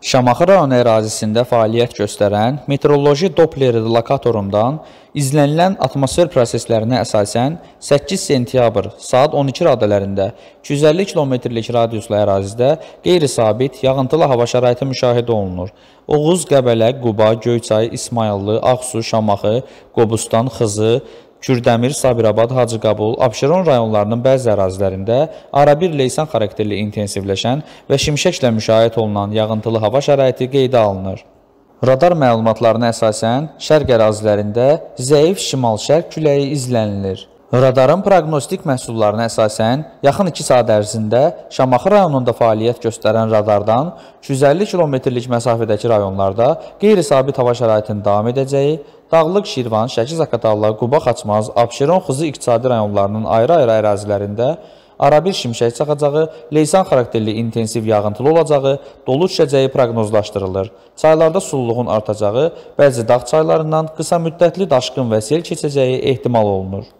Şamaxı rayonu ərazisində fəaliyyət göstərən meteoroloji Doppler lokatorundan izlənilən atmosfer proseslərinə əsasən 8 sentyabr saat 12 radələrində 250 kilometrlik radiuslu ərazidə qeyri-sabit yağıntılı hava şəraiti müşahidə olunur. Oğuz, Qəbələ, Quba, Göyçay, İsmayıllı, Ağsu, Şamaxı, Qobustan, Xızı, Kürdəmir, Sabirabad, Hacıqabul, Abşeron rayonlarının bəzi ərazilərində arabir leysan xarakterli intensivləşən və şimşəklə müşahidə olunan yağıntılı hava şəraiti qeydə alınır. Radar məlumatlarına əsasən şərq ərazilərində zəif şimal-şərq küləyi izlənilir. Radarın proqnostik məhsullarına əsasən, yaxın 2 saat ərzində Şamaxı rayonunda fəaliyyət göstərən radardan 350 kilometrlik məsafədəki rayonlarda qeyri-sabit hava şəraitinin davam edəcəyi, Dağlıq Şirvan, Şəki Zaqatala, Quba Xaçmaz, Abşeron Xızı iqtisadi rayonlarının ayrı-ayrı ərazilərində arabir şimşək çaxacağı, leysan xarakterli intensiv yağıntılı olacağı, dolu düşəcəyi proqnozlaşdırılır. Çaylarda sululuğun artacağı, bəzi dağ çaylarından qısa müddətli daşqın və sel keçəcəyi ehtimal olunur.